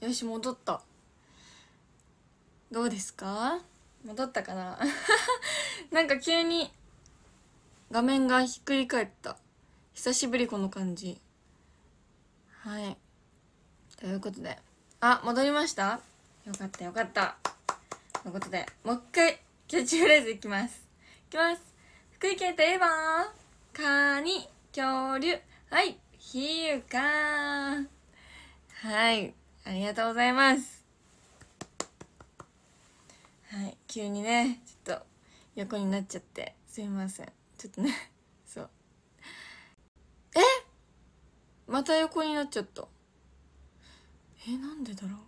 よし戻ったどうですか戻ったかな なんか急に画面がひっくり返った久しぶりこの感じはいということであ戻りましたよかったよかったということでもう一回キャッチフレーズいきますいきます福井県といえばカニ恐竜はいひゆかはいありがとうございます。はい、急にね、ちょっと横になっちゃって、すみません。ちょっとね、そう。えまた横になっちゃった。え、なんでだろう。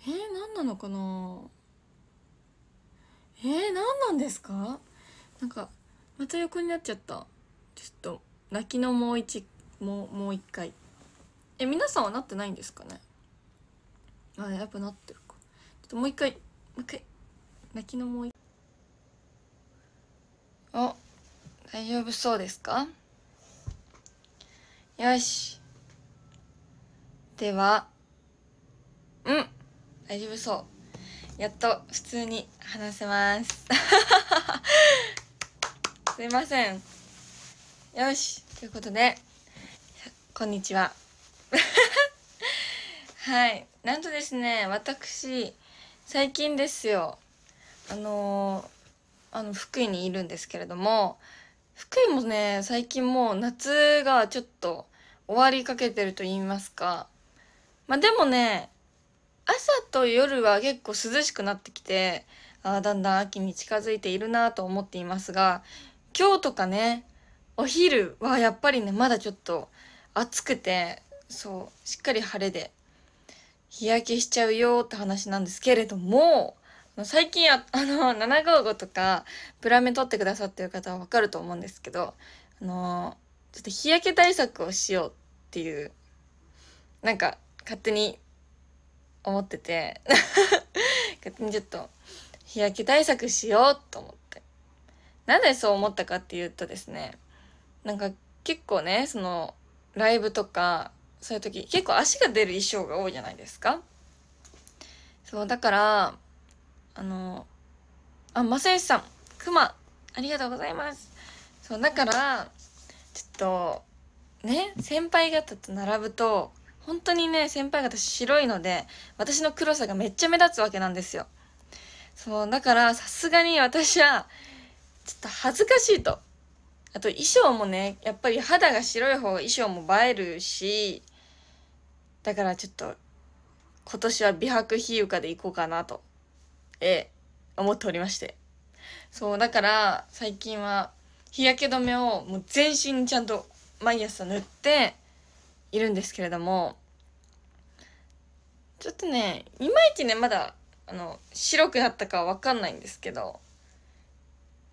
えー、何なのかなえー、何なんですかなんか、また横になっちゃった。ちょっと、泣きのもう一、もう、もう一回。え皆さんはなってないんですかねあやっぱなってるかちょっともう一回もう一回泣きのもう一お大丈夫そうですかよしではうん大丈夫そうやっと普通に話せます すいませんよしということでこんにちは はいなんとですね私最近ですよあのあの福井にいるんですけれども福井もね最近もう夏がちょっと終わりかけてると言いますかまあでもね朝と夜は結構涼しくなってきてああだんだん秋に近づいているなと思っていますが今日とかねお昼はやっぱりねまだちょっと暑くてそうしっかり晴れで日焼けしちゃうよって話なんですけれども最近あ あの755とかプラメ撮ってくださってる方は分かると思うんですけどあのちょっと日焼け対策をしようっていうなんか勝手に思ってて 勝手にちょっと日焼け対策しようと思ってなんでそう思ったかっていうとですねなんか結構ねそのライブとかそういう時結構足が出る衣装が多いじゃないですかそうだからあのあ正義さんクマありがとうございますそうだからちょっとね先輩方と並ぶと本当にね先輩方白いので私の黒さがめっちゃ目立つわけなんですよそうだからさすがに私はちょっと恥ずかしいとあと衣装もねやっぱり肌が白い方が衣装も映えるしだからちょっと、今年は美白比喩化でいこうかなと、え思っておりまして。そう、だから、最近は、日焼け止めをもう全身にちゃんと毎朝塗っているんですけれども、ちょっとね、いまいちね、まだ、あの、白くなったかわかんないんですけど、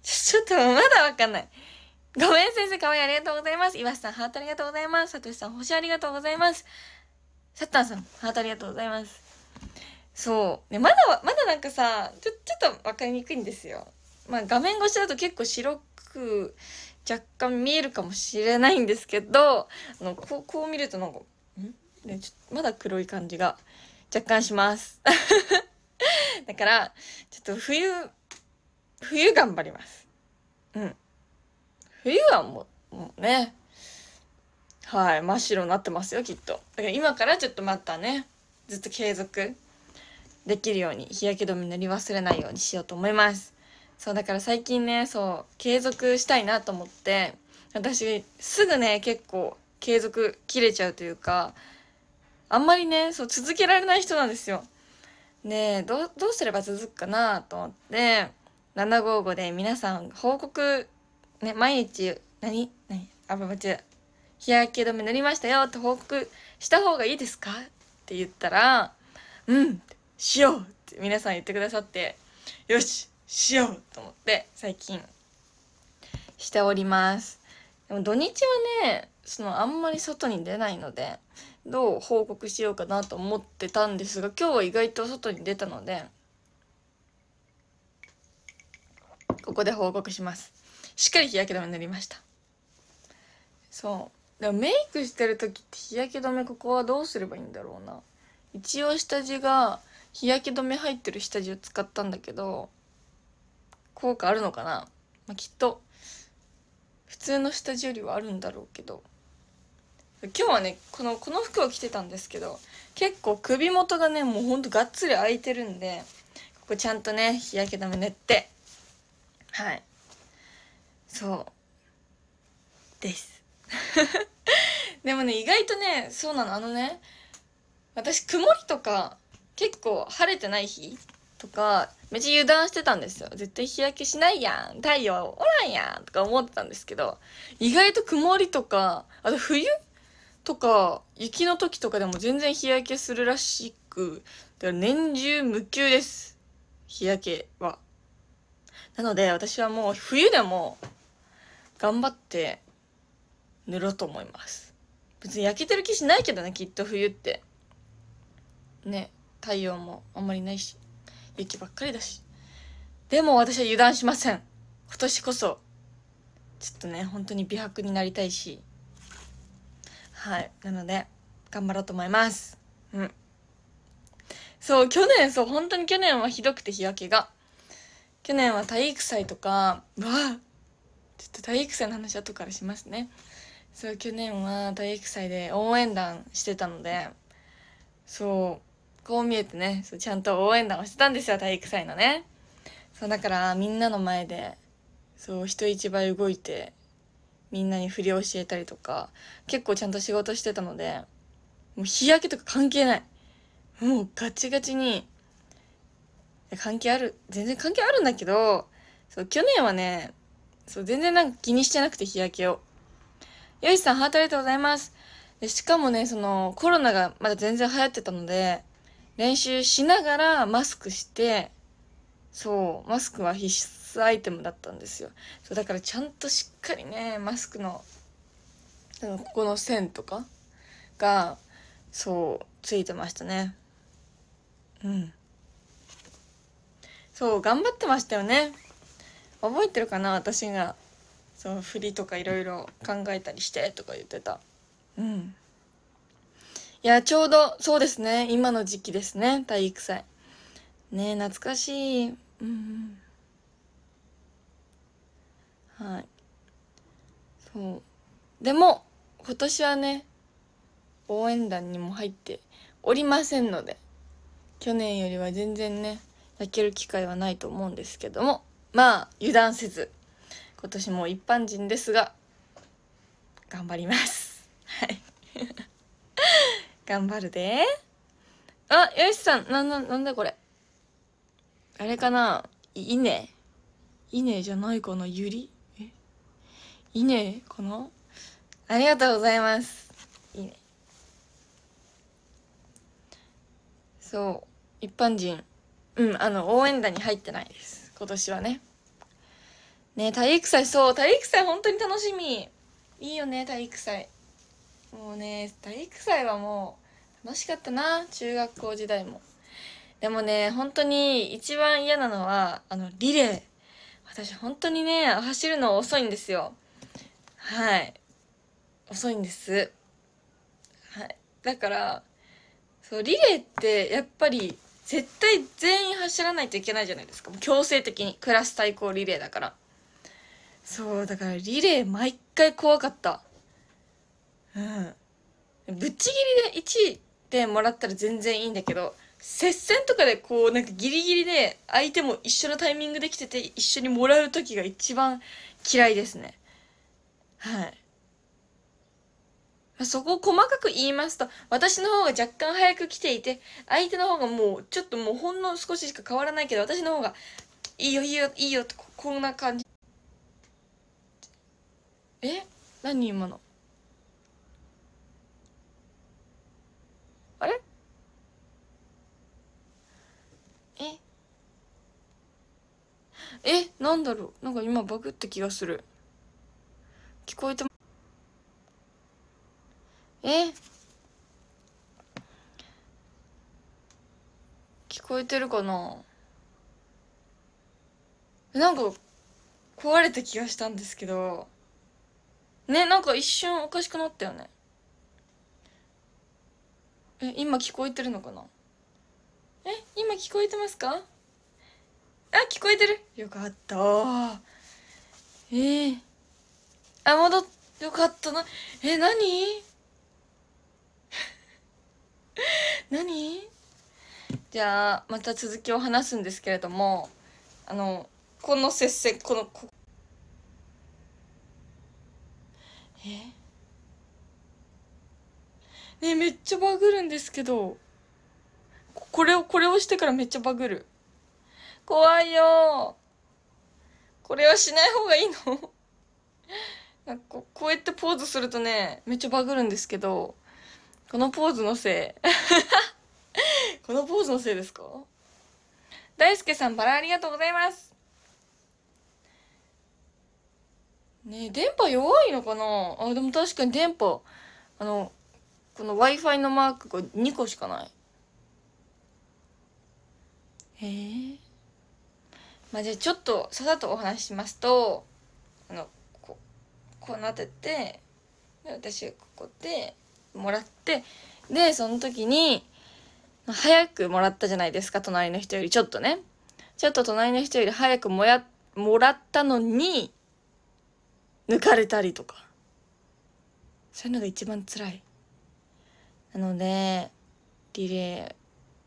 ちょっとまだわかんない。ごめん先生、かわいいありがとうございます。岩瀬さん、ハートありがとうございます。さとしさん、星ありがとうございます。シャッターさん、ハートありがとうございます。そう。ね、まだ、まだなんかさ、ちょ、ちょっとわかりにくいんですよ。まあ画面越しだと結構白く若干見えるかもしれないんですけど、あの、こう、こう見るとなんか、んね、ちょまだ黒い感じが若干します。だから、ちょっと冬、冬頑張ります。うん。冬はもう、もうね、はい真っ白になってますよきっとだから今からちょっとまたねずっと継続できるように日焼け止め塗り忘れないようにしようと思いますそうだから最近ねそう継続したいなと思って私すぐね結構継続切れちゃうというかあんまりねそう続けられない人なんですよでどどうすれば続くかなと思って755で皆さん報告ね毎日何何あば日焼け止め塗りましたよって報告した方がいいですかって言ったら、うん、しようって皆さん言ってくださって、よし、しようと思って最近しております。でも土日はね、そのあんまり外に出ないので、どう報告しようかなと思ってたんですが、今日は意外と外に出たので、ここで報告します。しっかり日焼け止め塗りました。そう。でもメイクしてる時って日焼け止めここはどうすればいいんだろうな一応下地が日焼け止め入ってる下地を使ったんだけど効果あるのかな、まあ、きっと普通の下地よりはあるんだろうけど今日はねこのこの服を着てたんですけど結構首元がねもうほんとがっつり開いてるんでここちゃんとね日焼け止め塗ってはいそうです でもね意外とねそうなのあのね私曇りとか結構晴れてない日とかめっちゃ油断してたんですよ絶対日焼けしないやん太陽おらんやんとか思ってたんですけど意外と曇りとかあと冬とか雪の時とかでも全然日焼けするらしくだから年中無休です日焼けはなので私はもう冬でも頑張って塗ろうと思います別に焼けてる気しないけどねきっと冬ってね太陽もあんまりないし雪ばっかりだしでも私は油断しません今年こそちょっとね本当に美白になりたいしはいなので頑張ろうと思いますうんそう去年そう本当に去年はひどくて日焼けが去年は体育祭とかうわちょっと体育祭の話後からしますねそう去年は体育祭で応援団してたのでそうこう見えてねそうちゃんと応援団をしてたんですよ体育祭のねそうだからみんなの前でそう人一倍動いてみんなに振り教えたりとか結構ちゃんと仕事してたのでもう日焼けとか関係ないもうガチガチに関係ある全然関係あるんだけどそう去年はねそう全然なんか気にしてなくて日焼けをよしさん、ハートありがとうございます。でしかもね、その、コロナがまだ全然流行ってたので、練習しながらマスクして、そう、マスクは必須アイテムだったんですよ。そうだからちゃんとしっかりね、マスクの、のここの線とかが、そう、ついてましたね。うん。そう、頑張ってましたよね。覚えてるかな私が。そう振りとかいろいろ考えたりしてとか言ってたうんいやちょうどそうですね今の時期ですね体育祭ね懐かしいうんはいそうでも今年はね応援団にも入っておりませんので去年よりは全然ね焼ける機会はないと思うんですけどもまあ油断せず今年も一般人ですが頑張りますはい 頑張るであよしさんなんだなんだこれあれかな稲稲じゃないかなゆりえ稲かなありがとうございますいいねそう一般人うんあの応援団に入ってないです今年はねね体育祭そう体育祭本当に楽しみいいよね体育祭もうね体育祭はもう楽しかったな中学校時代もでもね本当に一番嫌なのはあのリレー私本当にね走るの遅いんですよはい遅いんですはいだからそうリレーってやっぱり絶対全員走らないといけないじゃないですかもう強制的にクラス対抗リレーだからそうだからリレー毎回怖かったうんぶっちぎりで1位でもらったら全然いいんだけど接戦とかでこうなんかギリギリで相手も一緒のタイミングできてて一緒にもらう時が一番嫌いですねはいそこを細かく言いますと、私の方が若干早く来ていて、相手の方がもう、ちょっともうほんの少ししか変わらないけど、私の方が、いいよいいよいいよとこんな感じ。え何今のあれええなんだろうなんか今バグった気がする聞こえてもえ聞こえてるかななんか壊れた気がしたんですけどねなんか一瞬おかしくなったよねえ今聞こえてるのかなえ今聞こえてますかあ聞こえてるよかったえー、あ戻っよかったなえ何 何じゃあまた続きを話すんですけれどもあのこの接戦このこえねめっちゃバグるんですけどこれをこれをしてからめっちゃバグる怖いよこれはしない方がいいの なんかこうやってポーズするとねめっちゃバグるんですけどこのポーズのせい このポーズのせいですか大輔さんバラありがとうございますね電波弱いのかなあでも確かに電波あのこの w i f i のマークが2個しかないへえまあじゃあちょっとささっとお話ししますとあのここうなっててで私ここでもらってでその時に早くもらったじゃないですか隣の人よりちょっとねちょっと隣の人より早くもやもらったのに抜かれたりとかそういうのが一番辛いなのでリレ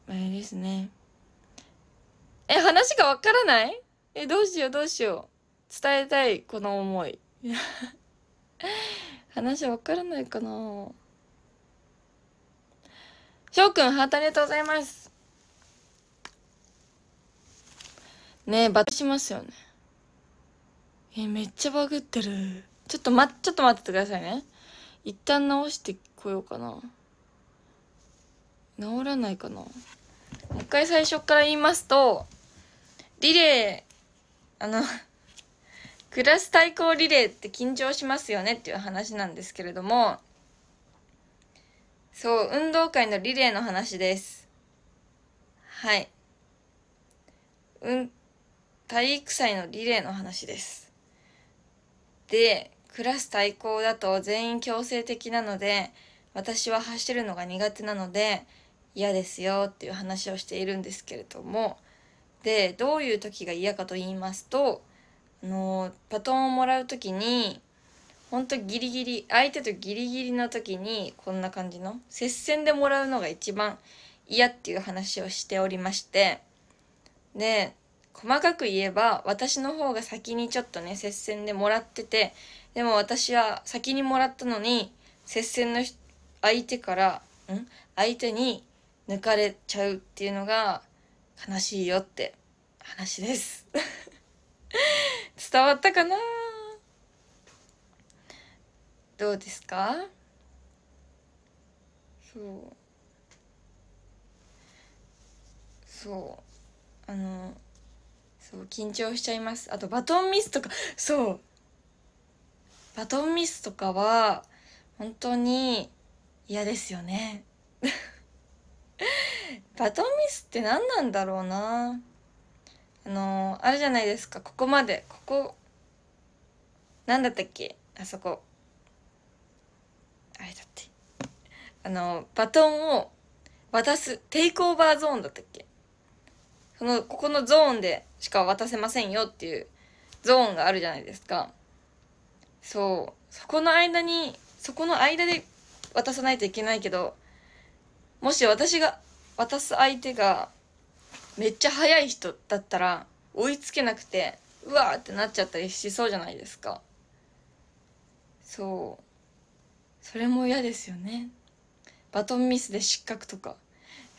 ー前ですねえ話がわからないえどうしようどうしよう伝えたいこの思い 話わからないかな翔くんハートありがとうございますねえバッしますよねえめっちゃバグってるちょっとまちょっと待っててくださいね一旦直してこようかな直らないかなもう一回最初から言いますとリレーあのク ラス対抗リレーって緊張しますよねっていう話なんですけれどもそう運動会のリレーの話ですはいうん体育祭のリレーの話ですでクラス対抗だと全員強制的なので私は走るのが苦手なので嫌ですよっていう話をしているんですけれどもでどういう時が嫌かと言いますとあのバトンをもらう時に本当ギリギリ相手とギリギリの時にこんな感じの接戦でもらうのが一番嫌っていう話をしておりましてで細かく言えば私の方が先にちょっとね接戦でもらっててでも私は先にもらったのに接戦の相手からん相手に抜かれちゃうっていうのが悲しいよって話です 伝わったかなどうですかそうそうあのそう緊張しちゃいますあとバトンミスとかそうバトンミスとかは本当に嫌ですよね バトンミスって何なんだろうなあのあるじゃないですかここまでここ何だったっけあそこあれだってあのバトンを渡すテイクオーバーゾーンだったっけそのここのゾーンでしか渡せませんよっていうゾーンがあるじゃないですかそうそこの間にそこの間で渡さないといけないけどもし私が渡す相手がめっちゃ速い人だったら追いつけなくてうわーってなっちゃったりしそうじゃないですかそうそれも嫌ですよねバトンミスで失格とか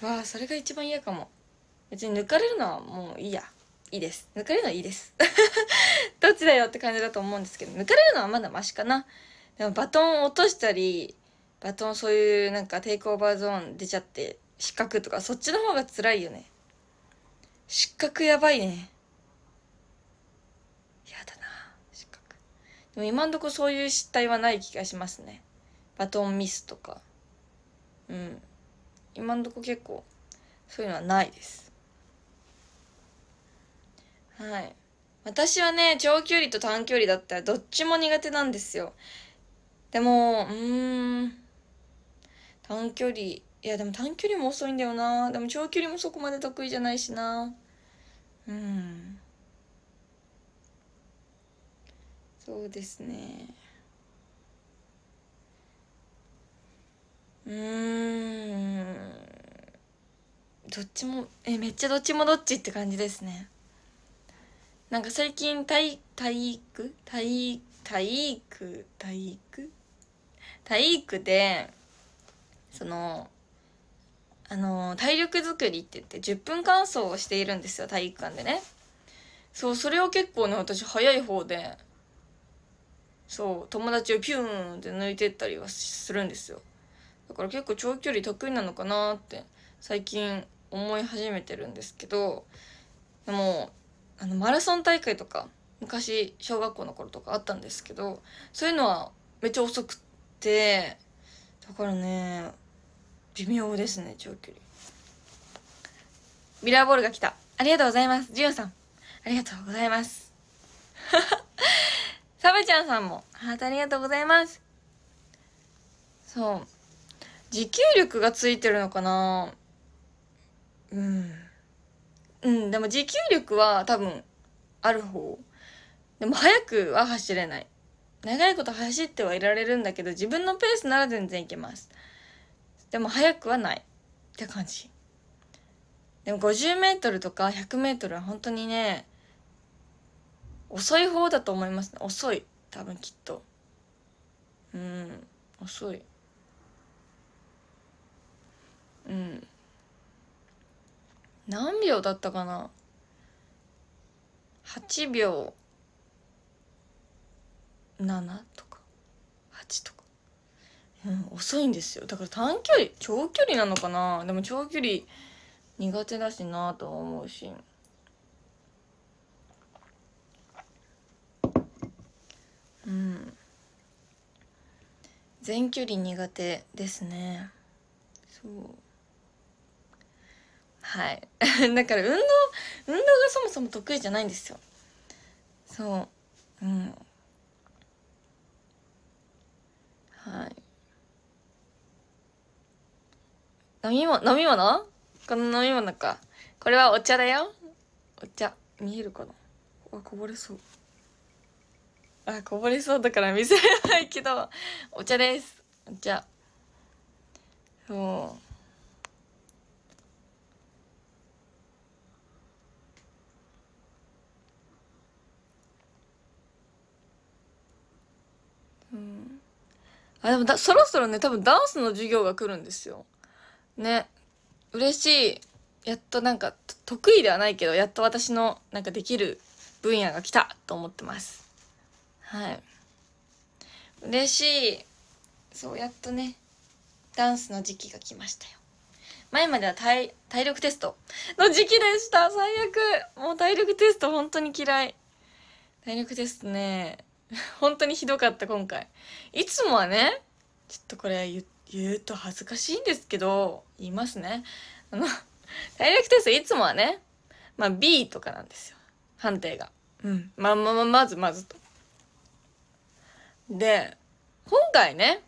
わあそれが一番嫌かも別に抜かれるのはもういいやいいです抜かれるのはいいです どっちだよって感じだと思うんですけど抜かれるのはまだマシかなでもバトンを落としたりバトンそういうなんかテイクオーバーゾーン出ちゃって失格とかそっちの方が辛いよね失格やばいねやだな失格でも今んとこそういう失態はない気がしますねバトンミスとかうん今んとこ結構そういうのはないですはい私はね長距離と短距離だったらどっちも苦手なんですよでもうん短距離いやでも短距離も遅いんだよなでも長距離もそこまで得意じゃないしなうんそうですねうんどっちもえめっちゃどっちもどっちって感じですねなんか最近体体育体体育体育体育でそのあの体力づくりって言って10分間走をしているんですよ体育館でねそうそれを結構ね私早い方でそう友達をピューンって抜いてったりはするんですよだから結構長距離得意なのかなって最近思い始めてるんですけどでもあのマラソン大会とか昔小学校の頃とかあったんですけどそういうのはめっちゃ遅くってだからね微妙ですね長距離ミラーボールが来たありがとうございますジュンさんありがとうございます サベちゃんさんもハートありがとうございますそう持久力がついてるのかなうんうんでも持久力は多分ある方でも速くは走れない長いこと走ってはいられるんだけど自分のペースなら全然いけますでも速くはないって感じでも 50m とか 100m は本当にね遅い方だと思いますね遅い多分きっとうん遅いうん何秒だったかな8秒7とか8とか、うん、遅いんですよだから短距離長距離なのかなでも長距離苦手だしなとは思うしうん全距離苦手ですねそうはい だから運動運動がそもそも得意じゃないんですよそううんはい飲み物飲み物この飲み物かこれはお茶だよお茶見えるかなあこぼれそうあこぼれそうだから見せれないけどお茶ですお茶そううんあでもだそろそろね多分ダンスの授業が来るんですよね嬉しいやっとなんか得意ではないけどやっと私のなんかできる分野が来たと思ってますはい嬉しいそうやっとねダンスの時期が来ましたよ前までは体体力テストの時期でした最悪もう体力テスト本当に嫌い体力テストね本当にひどかった今回いつもはねちょっとこれ言言うと恥ずかしいんですけど言いますねあの体力テストいつもはねまあ B とかなんですよ判定がうんまあまあまあまずまずとで今回ね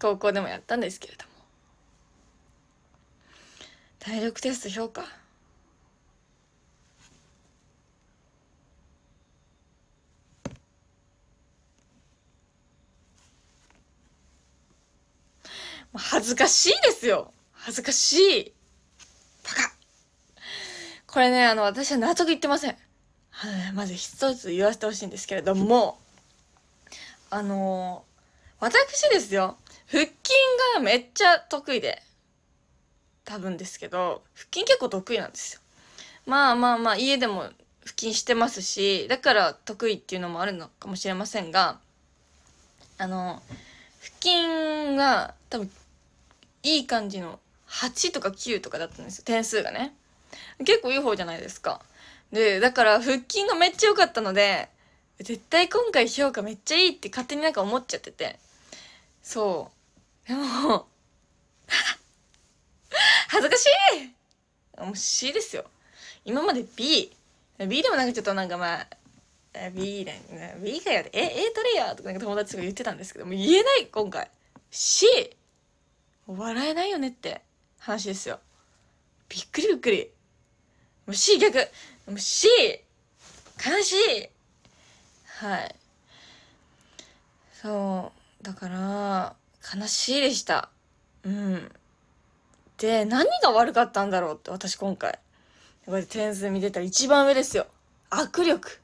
高校でもやったんですけれども体力テスト評価恥ずかしいですよ恥ずかしいバカこれね、あの、私は納得いってません。あのね、まず一つ言わせてほしいんですけれども、あの私ですよ、腹筋がめっちゃ得意で、多分ですけど、腹筋結構得意なんですよ。まあまあまあ、家でも腹筋してますし、だから得意っていうのもあるのかもしれませんが、あの、腹筋が多分いい感じの8とか9とかだったんですよ点数がね結構いい方じゃないですかでだから腹筋がめっちゃ良かったので絶対今回評価めっちゃいいって勝手になんか思っちゃっててそうでも 恥ずかしいもう C ですよ今まで BB でもなんかちょっとなんかまあ B だよね B かよえ A 取れよとかなんか友達とか言ってたんですけどもう言えない今回 C 笑えないよねって話ですよ。びっくりびっくり。もう C 逆もう C! 悲しいはい。そう。だから、悲しいでした。うん。で、何が悪かったんだろうって、私今回。こて点数見てたら一番上ですよ。握力。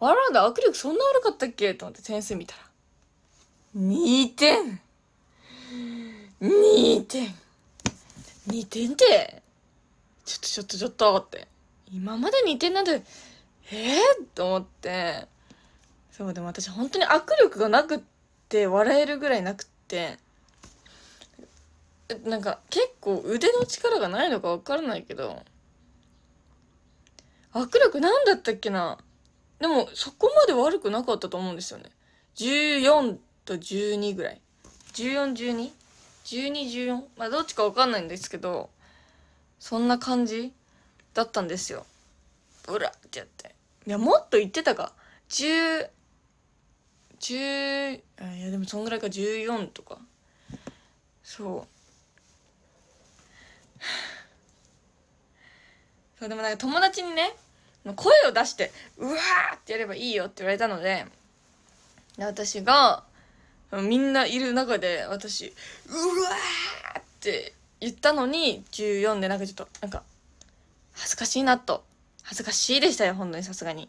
笑うんだ、握力そんな悪かったっけと思って点数見たら。2点2点2点ってちょっとちょっとちょっとって今まで2点なんてええー、と思ってそうでも私本当に握力がなくって笑えるぐらいなくってなんか結構腕の力がないのか分からないけど握力なんだったっけなでもそこまで悪くなかったと思うんですよね14と12ぐらい1412 1214まあどっちかわかんないんですけどそんな感じだったんですよブラってやっていやもっと言ってたか1010いやでもそんぐらいか14とかそう そうでもなんか友達にね声を出して「うわ!」ってやればいいよって言われたので私がみんないる中で私「うわ!」って言ったのに14でなんかちょっとなんか恥ずかしいなと恥ずかしいでしたよ本当にさすがに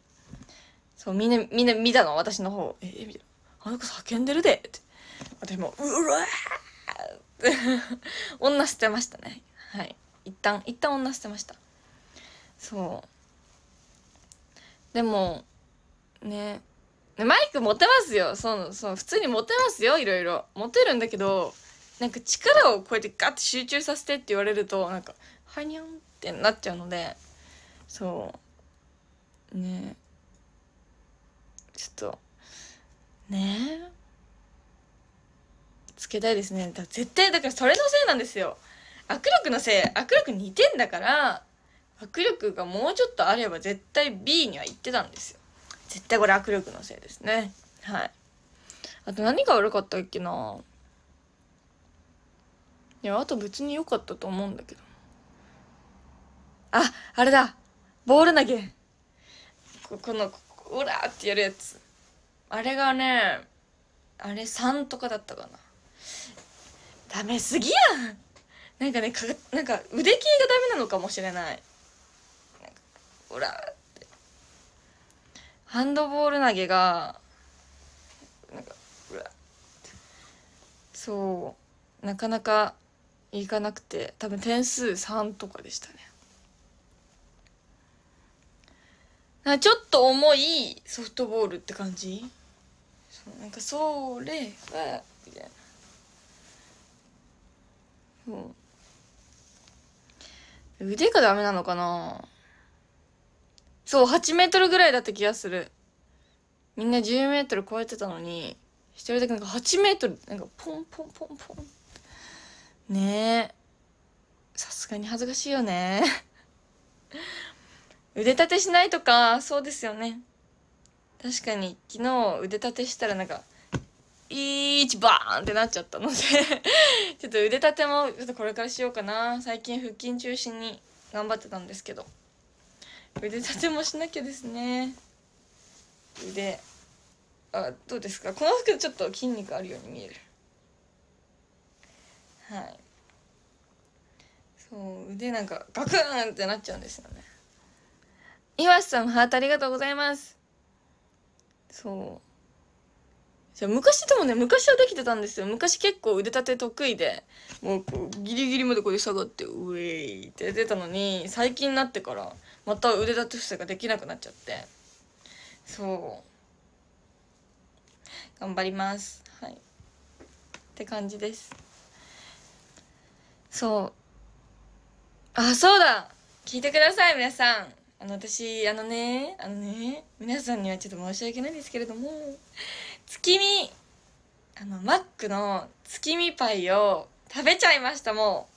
そうみんなみんな見たの私の方えー、みたいな「あの子叫んでるで」って私も「うわ!」って女捨てましたねはい一旦一旦女捨てましたそうでもねマイク持てますよそのその普通に持てますよいろいろ持てるんだけどなんか力をこうやってガッて集中させてって言われるとなんかハニョンってなっちゃうのでそうねちょっとねつけたいですねだ絶対だからそれのせいなんですよ握力のせい握力似てんだから握力がもうちょっとあれば絶対 B には行ってたんですよ絶対これ握力のせいですねはいあと何が悪かったっけないやあと別に良かったと思うんだけどああれだボール投げここのこらーってやるやつあれがねあれ3とかだったかなダメすぎやんなんかねかなんか腕系がダメなのかもしれないほらーハンドボール投げがなんかうわそうなかなかいかなくて多分点数3とかでしたねちょっと重いソフトボールって感じそうなんかそれはみたいな腕がダメなのかなそう、8メートルぐらいだった気がする。みんな10メートル超えてたのに、一人だけなんか8メートル、なんかポンポンポンポン。ねえ。さすがに恥ずかしいよね。腕立てしないとか、そうですよね。確かに、昨日腕立てしたらなんか、いーちバーンってなっちゃったのでちょっと腕立てもちょっとこれからしようかな最近腹筋中心に頑張ってたんですけど腕立てもしなきゃですね腕あどうですかこの服ちょっと筋肉あるように見えるはいそう腕なんかガクンってなっちゃうんですよね岩瀬さんもハートありがとうございますそうそう昔ともね昔はできてたんですよ昔結構腕立て得意でもうこうギリギリまでこう下がってウェイってやってたのに最近になってからまた腕立て伏せができなくなっちゃってそう頑張りますはいって感じですそうあそうだ聞いてください皆さんあの私あのねあのね皆さんにはちょっと申し訳ないんですけれども月見あのマックの月見パイを食べちゃいましたも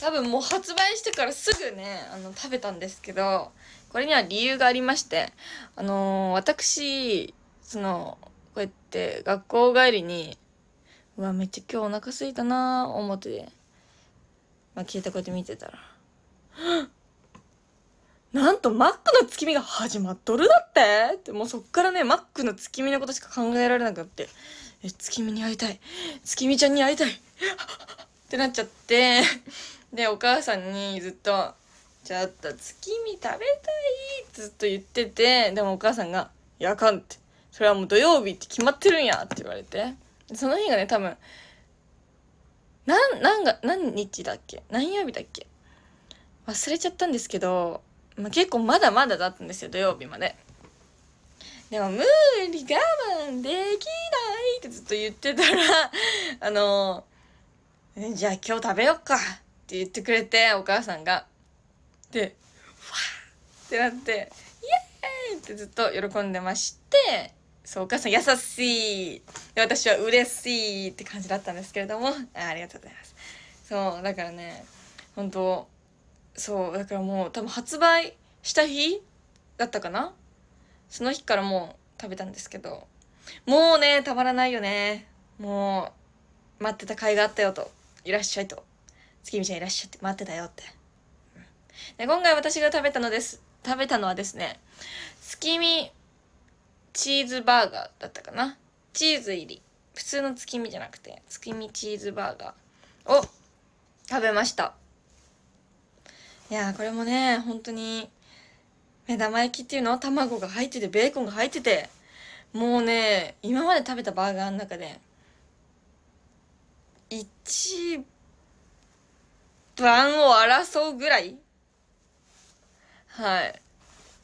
う多分もう発売してからすぐねあの食べたんですけどこれには理由がありましてあのー、私そのこうやって学校帰りにうわめっちゃ今日お腹すいたなー思ってまあ、いたこうやって見てたら「なんとマックの月見が始まっとるだってって、もうそっからね、マックの月見のことしか考えられなくなって、え、月見に会いたい月見ちゃんに会いたいってなっちゃって、で、お母さんにずっと、ちょっと月見食べたいずっと言ってて、でもお母さんが、いやあかんって、それはもう土曜日って決まってるんやって言われて、その日がね、多分、なん、なんが、何日だっけ何曜日だっけ忘れちゃったんですけど、まあ、結構まだまだだったんですよ土曜日まででも無理我慢できないってずっと言ってたら あのじゃあ今日食べよっかって言ってくれてお母さんがでファってなってイエーイってずっと喜んでましてそうお母さん優しいで私は嬉しいって感じだったんですけれどもありがとうございますそうだからね本当そうだからもう多分発売した日だったかなその日からもう食べたんですけどもうねたまらないよねもう待ってた甲斐があったよといらっしゃいと月見ちゃんいらっしゃって待ってたよって、で今回私が食べたのです食べたのはですね月見チーズバーガーだったかなチーズ入り普通の月見じゃなくて月見チーズバーガーを食べましたいやこれもね本当に目玉焼きっていうのは卵が入っててベーコンが入っててもうね今まで食べたバーガーの中で一番を争うぐらいはい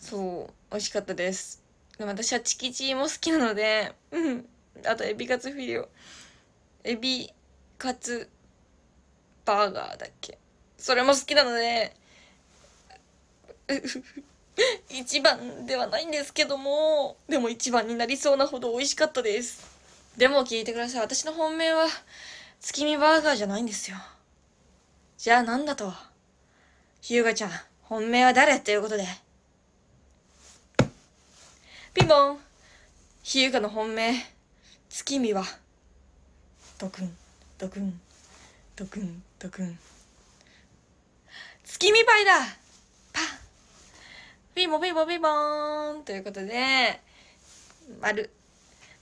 そう美味しかったですでも私はチキチも好きなのでうんあとエビカツフィレオエビカツバーガーだっけそれも好きなので 一番ではないんですけどもでも一番になりそうなほど美味しかったですでも聞いてください私の本命は月見バーガーじゃないんですよじゃあなんだと日向ちゃん本命は誰ということでピンポン日向の本命月見はドクンドクンドクンドクン月見パイだピンポピンポピンポーンということで、丸。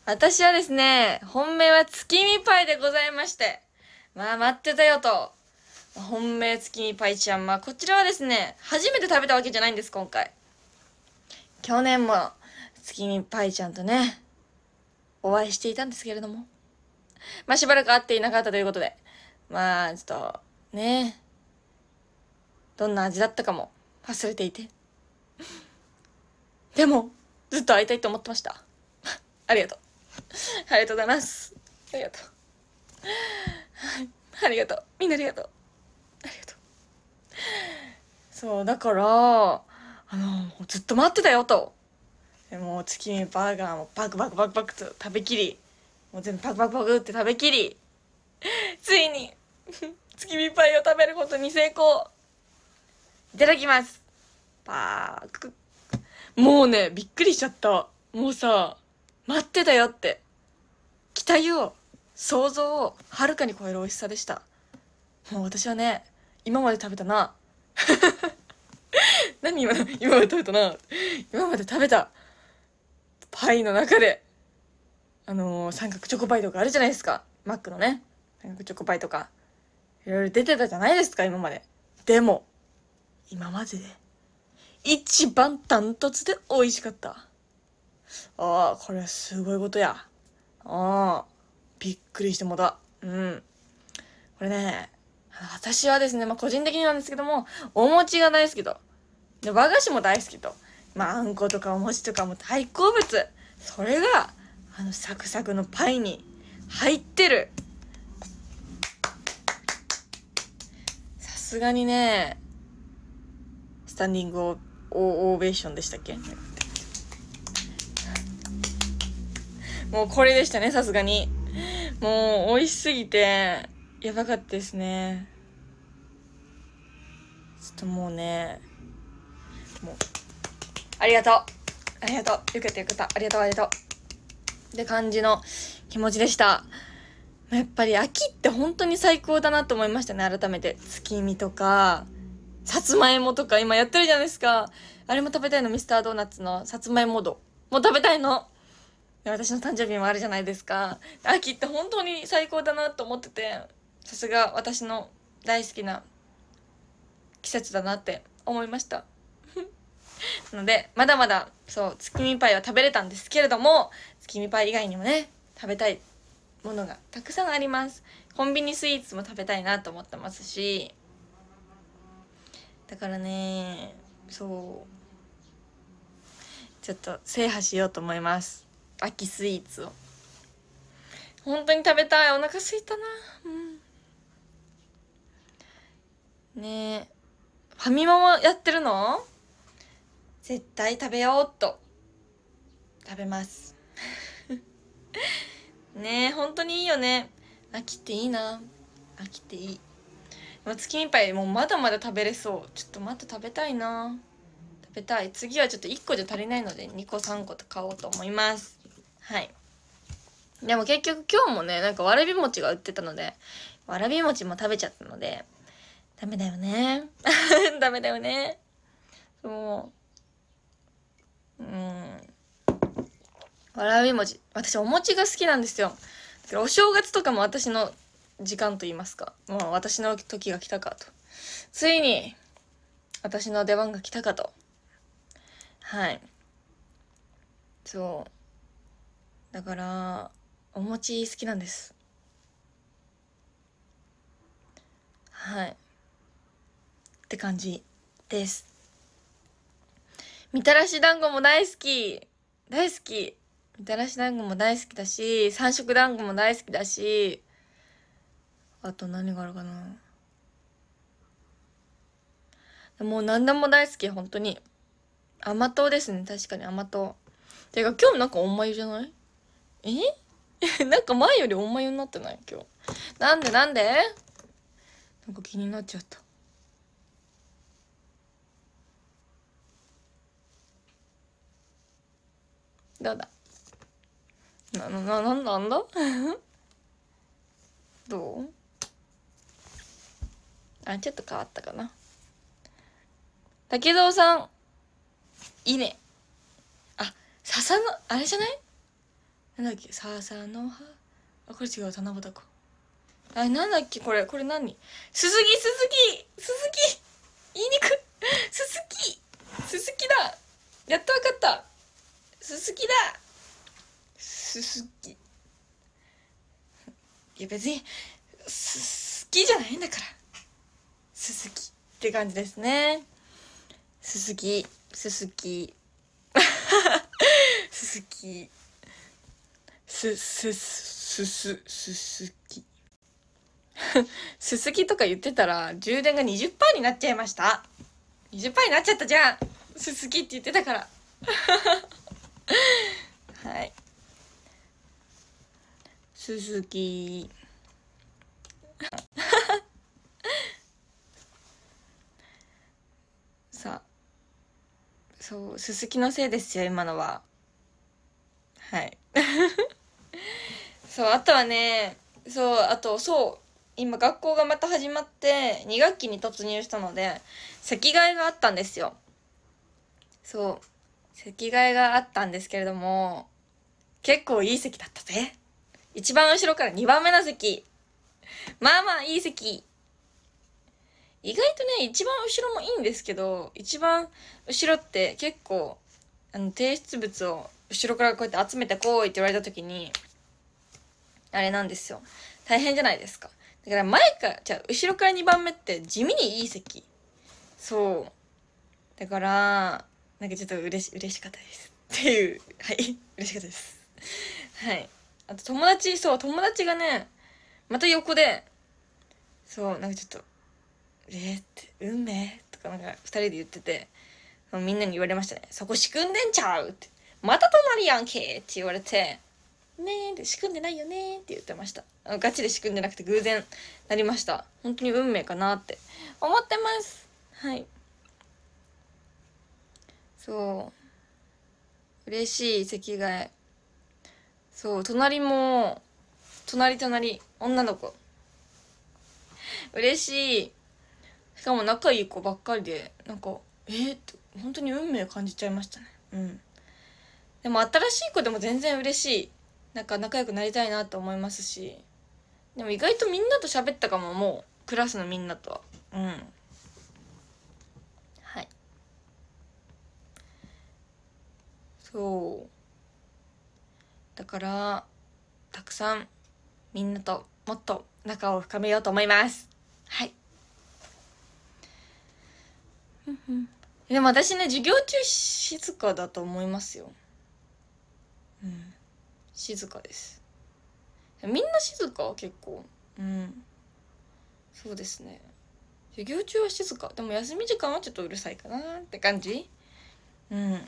私はですね、本命は月見パイでございまして、まあ待ってたよと。本命月見パイちゃん。まあこちらはですね、初めて食べたわけじゃないんです、今回。去年も月見パイちゃんとね、お会いしていたんですけれども。まあしばらく会っていなかったということで。まあ、ちょっと、ねどんな味だったかも忘れていて。でもずっと会いたいと思ってました ありがとう ありがとうございますありがとうありがとうみんなありがとうありがとうそうだからあのずっと待ってたよとでもチキンバーガーもパクパクパクパクと食べきりもう全部パクパクパクって食べきりついに月見パイを食べることに成功いただきますパークもうねびっくりしちゃったもうさ待ってたよって期待を想像をはるかに超える美味しさでしたもう私はね今まで食べたな 何今今まで食べたな今まで食べたパイの中であのー、三角チョコパイとかあるじゃないですかマックのね三角チョコパイとかいろいろ出てたじゃないですか今まででも今までで一番ダントツで美味しかった。ああ、これすごいことや。ああ、びっくりしてもだ。うん。これね、私はですね、まあ、個人的になんですけども、お餅が大好きと。で、和菓子も大好きと。まあ、あんことかお餅とかも大好物。それが、あの、サクサクのパイに入ってる。さすがにね、スタンディングをオーベーションでしたっけもうこれでしたね、さすがに。もう美味しすぎて、やばかったですね。ちょっともうね、もう、ありがとうありがとうよかったよかったありがとうありがとうって感じの気持ちでした。やっぱり秋って本当に最高だなと思いましたね、改めて。月見とか、さつまいもとか今やってるじゃないですか。あれも食べたいの、ミスタードーナツのさつまいもど。もう食べたいの。私の誕生日もあるじゃないですか。秋って本当に最高だなと思ってて、さすが私の大好きな季節だなって思いました。なので、まだまだ、そう、月見パイは食べれたんですけれども、月見パイ以外にもね、食べたいものがたくさんあります。コンビニスイーツも食べたいなと思ってますし、だからねそうちょっと制覇しようと思います秋スイーツを本当に食べたいお腹すいたなうんねえファミマもやってるの絶対食べようっと食べます ねえ本当にいいよね秋っていいな秋っていい月見パイもうまだまだ食べれそうちょっとまた食べたいな食べたい次はちょっと1個じゃ足りないので2個3個と買おうと思いますはいでも結局今日もねなんかわらび餅が売ってたのでわらび餅も食べちゃったのでダメだよね ダメだよねそううんわらび餅私お餅が好きなんですよお正月とかも私の時間と言いますか、もう私の時が来たかと。ついに、私の出番が来たかと。はい。そう。だから、お餅好きなんです。はい。って感じです。みたらし団子も大好き大好きみたらし団子も大好きだし、三色団子も大好きだし、あと何があるかなもう何でも大好き本当に甘党ですね確かに甘党てか今日なんかおんまゆじゃないえ なんか前よりおんまゆになってない今日なんでなんでなんか気になっちゃったどうだな、な、な、なんだ どうあちょっと変わったかな竹蔵さんいいねあ笹のあれじゃないなんだっけ笹の葉あこれ違う七夕かあなんだっけこれこれ何鈴木鈴木鈴木言いにく 鈴木鈴木だやっとわかった鈴木だ鈴木いや別に好きじゃないんだからすすきって感じですね すすきすすきすすきすすすすすすきすすきとか言ってたら充電が20%になっちゃいました20%になっちゃったじゃんすすきって言ってたからはいすすきそうすすきのせいですよ今のははい そうあとはねそうあとそう今学校がまた始まって2学期に突入したので席替えがあったんですよそう席替えがあったんですけれども結構いい席だったぜ一番後ろから2番目の席まあまあいい席意外とね、一番後ろもいいんですけど、一番後ろって結構、あの、提出物を後ろからこうやって集めてこいって言われた時に、あれなんですよ。大変じゃないですか。だから前から、じゃあ後ろから2番目って地味にいい席。そう。だから、なんかちょっと嬉し、嬉しかったです。っていう、はい、嬉しかったです。はい。あと友達、そう、友達がね、また横で、そう、なんかちょっと、えって運命とかなんか2人で言っててみんなに言われましたね「そこ仕組んでんちゃう!」って「また隣やんけ!」って言われて「ねえ」って仕組んでないよねって言ってましたガチで仕組んでなくて偶然なりました本当に運命かなって思ってますはいそう嬉しい席替えそう隣も隣隣女の子嬉しいしかも仲いい子ばっかりでなんかえー、って本当に運命感じちゃいましたねうんでも新しい子でも全然嬉しいなんか仲良くなりたいなと思いますしでも意外とみんなと喋ったかももうクラスのみんなとはうんはいそうだからたくさんみんなともっと仲を深めようと思いますはいでも私ね授業中静かだと思いますようん静かですみんな静か結構うんそうですね授業中は静かでも休み時間はちょっとうるさいかなって感じうん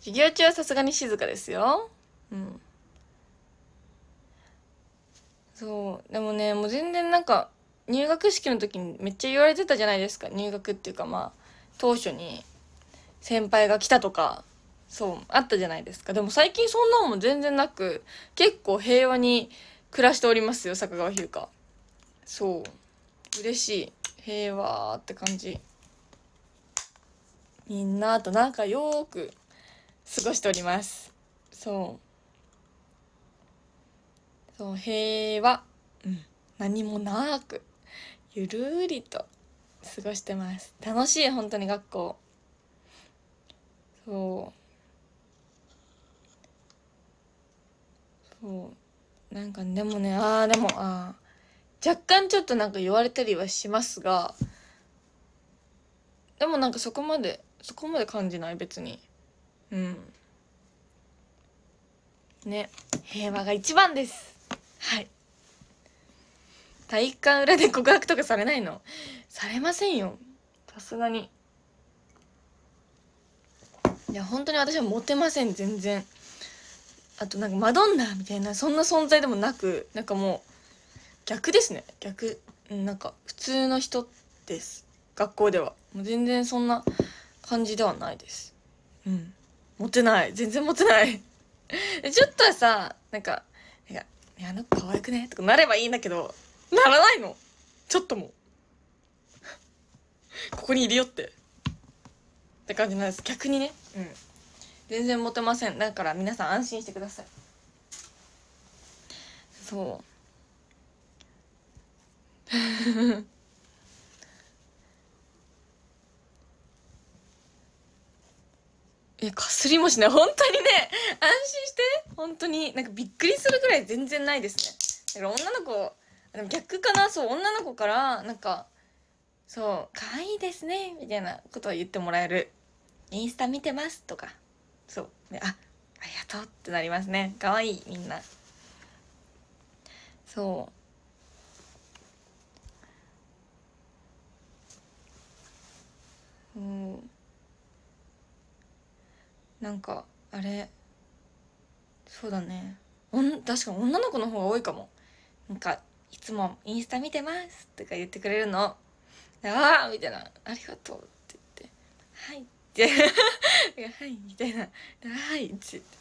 授業中はさすがに静かですようんそうでもねもう全然なんか入学式の時にめっちゃ言われてたじゃないですか入学っていうかまあ当初に先輩が来たとかそうあったじゃないですかでも最近そんなんも全然なく結構平和に暮らしておりますよ坂川優香そう嬉しい平和って感じみんなと仲良く過ごしておりますそうそう平和うん何もなくゆるーりと過ごしてます楽しい本当に学校そうそうなんかでもねああでもああ若干ちょっとなんか言われたりはしますがでもなんかそこまでそこまで感じない別にうんね平和が一番ですはい体育館裏で告白とかされないのされませんよさすがにいや本当に私はモテません全然あとなんかマドンナみたいなそんな存在でもなくなんかもう逆ですね逆なんか普通の人です学校ではもう全然そんな感じではないですうんモテない全然モテない ちょっとはさなんか「なんあの子可愛くね?」とかなればいいんだけどならないのちょっともここにいるよってって感じなんです逆にねうん全然モテませんだから皆さん安心してくださいそうえ かすりもしない本当にね安心して本当になんかびっくりするぐらい全然ないですねだから女の子でも逆かなそう女の子からなんかそう可愛いですねみたいなことを言ってもらえるインスタ見てますとかそうであありがとうってなりますね可愛いみんなそううん、なんかあれそうだねおん確かに女の子の方が多いかもなんかいつもインスタ見てます」とか言ってくれるの「ああ!」みたいな「ありがとう」って言って「はい」って「はい」みたいな「はい」って言って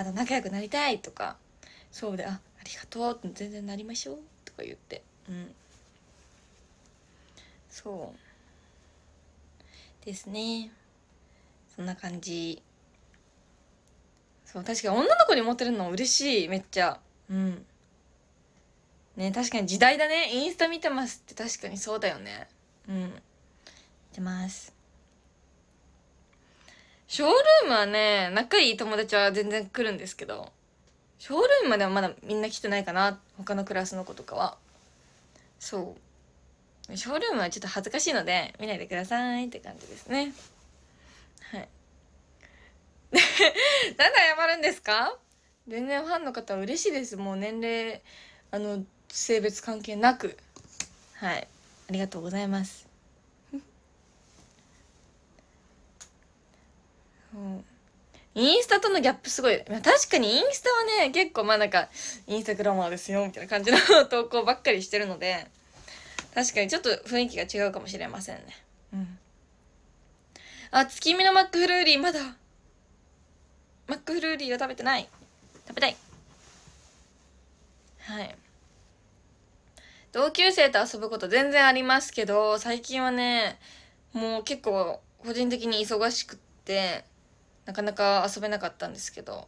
あと仲良くなりたいとかそうで「あありがとう」って全然なりましょうとか言ってうんそうですねそんな感じそう確かに女の子にってるの嬉しいめっちゃうんね確かに時代だねインスタ見てますって確かにそうだよねうん出ますショールームはね仲いい友達は全然来るんですけどショールームまではまだみんな来てないかな他のクラスの子とかはそうショールームはちょっと恥ずかしいので見ないでくださいって感じですねはい なで謝るんですか全然ファンの方は嬉しいですもう年齢あの性別関係なくはいありがとうございますうんインスタとのギャップすごい。まあ、確かにインスタはね、結構まあなんか、インスタグラマーですよ、みたいな感じの投稿ばっかりしてるので、確かにちょっと雰囲気が違うかもしれませんね。うん。あ、月見のマックフルーリー、まだ。マックフルーリーは食べてない。食べたい。はい。同級生と遊ぶこと全然ありますけど、最近はね、もう結構個人的に忙しくって、なかなか遊べなかったんですけど、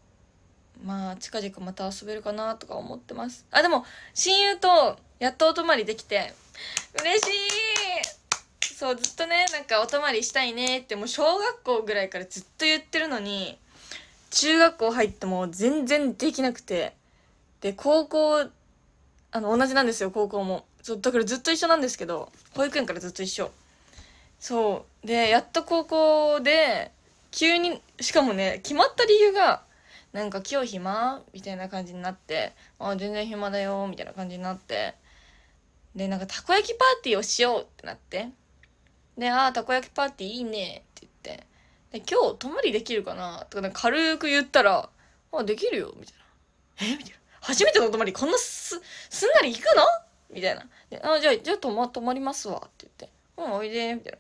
まあ、近々また遊べるかなとか思ってます。あ、でも、親友とやっとお泊まりできて、嬉しいそう、ずっとね、なんかお泊まりしたいねって、もう小学校ぐらいからずっと言ってるのに、中学校入っても全然できなくて、で、高校あの、同じなんですよ、高校も。だからずっと一緒なんですけど、保育園からずっと一緒。そう。で、やっと高校で、急に、しかもね、決まった理由が、なんか今日暇みたいな感じになって、あ、全然暇だよ、みたいな感じになって、で、なんかたこ焼きパーティーをしようってなって、で、あ、たこ焼きパーティーいいねって言って、で、今日泊まりできるかなとか、軽く言ったら、あ、できるよ、みたいな。えみたいな。初めての泊まりこんなすすんなり行くのみたいな。で、あ、じゃあ、じゃあ泊ま、泊まりますわ。って言って。うん、おいで。みたいな。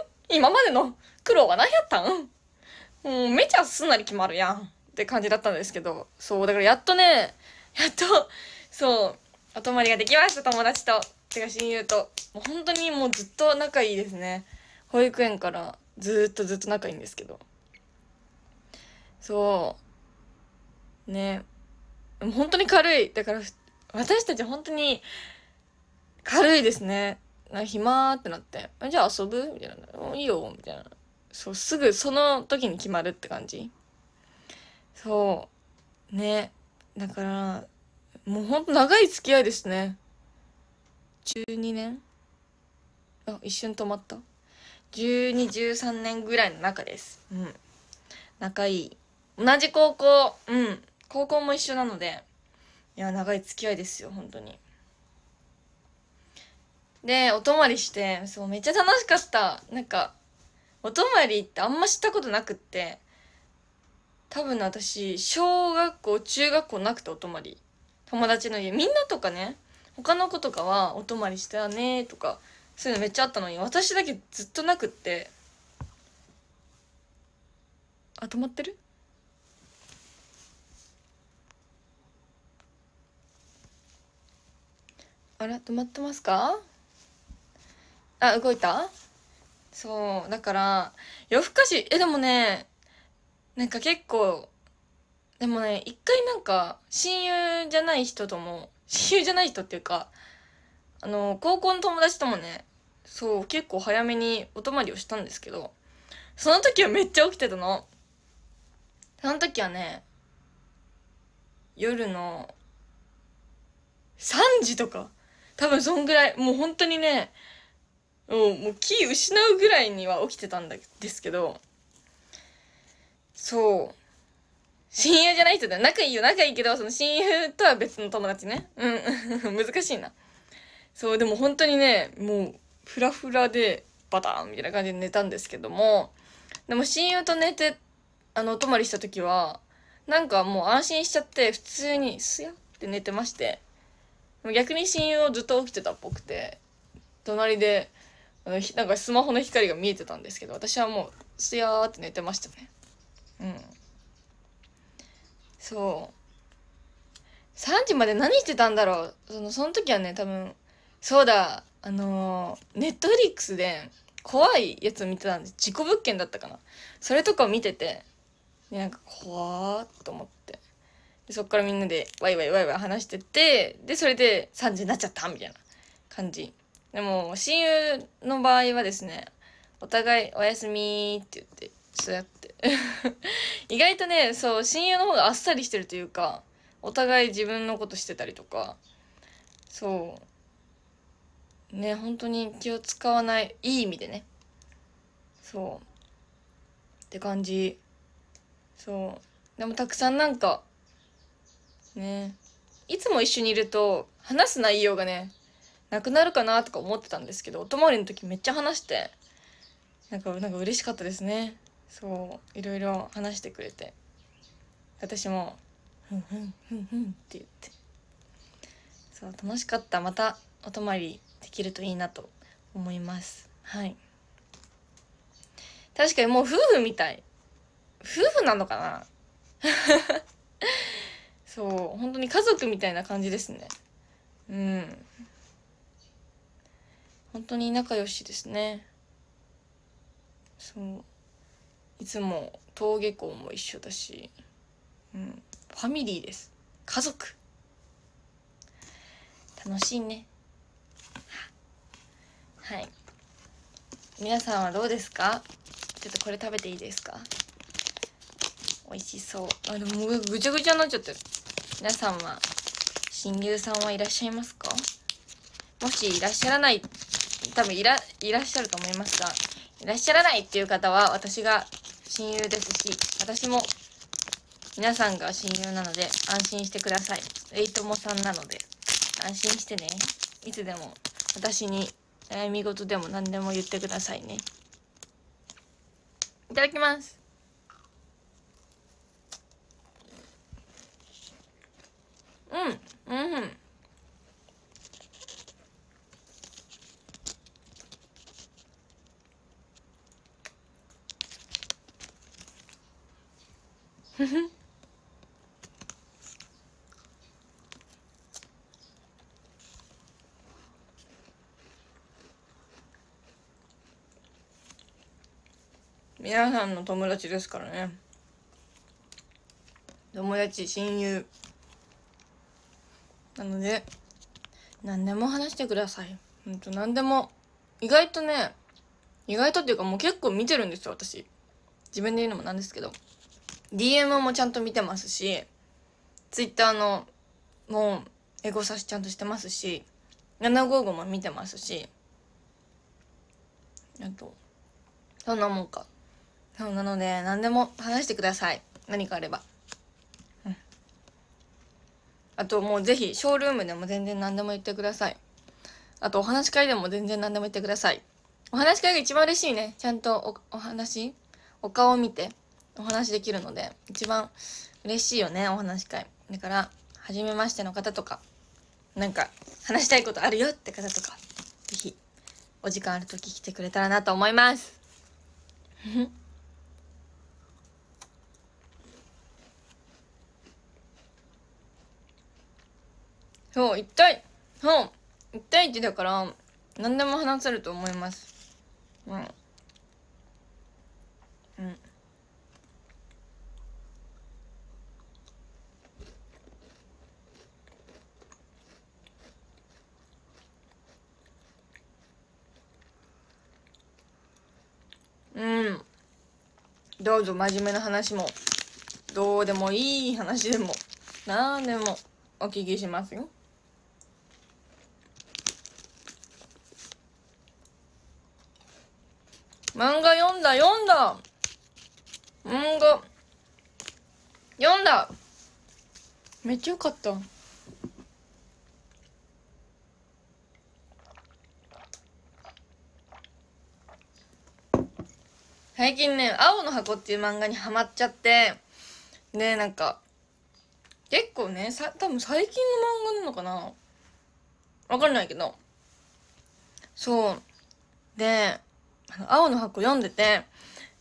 うん今までの苦労は何やったんもうめちゃすんなり決まるやん。って感じだったんですけど。そう、だからやっとね、やっと、そう、お泊まりができました、友達と。てか親友と。もう本当にもうずっと仲いいですね。保育園からずっとずっと仲いいんですけど。そう。ね。本当に軽い。だから、私たち本当に軽いですね。な暇ってなって、じゃあ遊ぶみたいな。いいよ、みたいな。そう、すぐその時に決まるって感じ。そう。ね。だから、もうほんと長い付き合いですね。12年あ、一瞬止まった。12、13年ぐらいの中です。うん。仲いい。同じ高校。うん。高校も一緒なのでいや長い付き合いですよ本当にでお泊まりしてそうめっちゃ楽しかったなんかお泊まりってあんましたことなくって多分私小学校中学校なくてお泊まり友達の家みんなとかね他の子とかはお泊まりしたよねとかそういうのめっちゃあったのに私だけずっとなくってあ止まってるあら止まってますかあ動いたそうだから夜更かしえでもねなんか結構でもね一回なんか親友じゃない人とも親友じゃない人っていうかあの高校の友達ともねそう結構早めにお泊まりをしたんですけどその時はめっちゃ起きてたのその時はね夜の3時とか多分そんぐらい、もう本当にね、もう、もう気失うぐらいには起きてたんですけど、そう。親友じゃない人だよ。仲いいよ、仲いいけど、その親友とは別の友達ね。うん、難しいな。そう、でも本当にね、もう、フラフラで、バターンみたいな感じで寝たんですけども、でも親友と寝て、あの、お泊まりした時は、なんかもう安心しちゃって、普通に、すやって寝てまして。逆に親友はずっと起きてたっぽくて隣であのなんかスマホの光が見えてたんですけど私はもうすやーって寝てましたねうんそう3時まで何してたんだろうそのその時はね多分そうだあのネットフリックスで怖いやつ見てたんで事故物件だったかなそれとかを見ててなんか怖ーっと思ってでそっからみんなでワイワイワイワイ話しててでそれで3時になっちゃったみたいな感じでも親友の場合はですねお互いおやすみって言ってそうやって 意外とねそう親友の方があっさりしてるというかお互い自分のことしてたりとかそうね本当に気を使わないいい意味でねそうって感じそうでもたくさんなんかねいつも一緒にいると話す内容がねなくなるかなとか思ってたんですけどお泊まりの時めっちゃ話してなんかなんか嬉しかったですねそういろいろ話してくれて私も「ふんふんふんふん」って言ってそう楽しかったまたお泊まりできるといいなと思いますはい確かにもう夫婦みたい夫婦なのかなそう本当に家族みたいな感じですねうん本当に仲良しですねそういつも登下校も一緒だしうんファミリーです家族楽しいねはい皆さんはどうですかちょっとこれ食べていいですか美味しそうあでもぐちゃぐちゃになっちゃってる皆さんは親友さんはいらっしゃいますかもしいらっしゃらない多分いらいらっしゃると思いますがいらっしゃらないっていう方は私が親友ですし私も皆さんが親友なので安心してください。エイトモさんなので安心してね。いつでも私に悩み事でも何でも言ってくださいね。いただきます。うん、うん。ふ皆さんの友達ですからね友達親友なので何でも話してくださいほんと何でも意外とね意外とっていうかもう結構見てるんですよ私自分で言うのもなんですけど DM もちゃんと見てますし Twitter のもうエゴサしちゃんとしてますし755も見てますしあとそんなもんかそうなので何でも話してください何かあればあともうぜひショールームでも全然何でも言ってくださいあとお話し会でも全然何でも言ってくださいお話し会が一番嬉しいねちゃんとおお話お顔を見てお話できるので一番嬉しいよねお話し会だから初めましての方とかなんか話したいことあるよって方とかぜひお時間ある時来てくれたらなと思います。そう1対そう1対1だから何でも話せると思いますうんうんうんどうぞ真面目な話もどうでもいい話でも何でもお聞きしますよ漫画読んだ、読んだ。漫画。読んだ。めっちゃよかった。最近ね「青の箱」っていう漫画にはまっちゃってでなんか結構ねさ多分最近の漫画なのかなわかんないけどそうであの青の箱読んでて、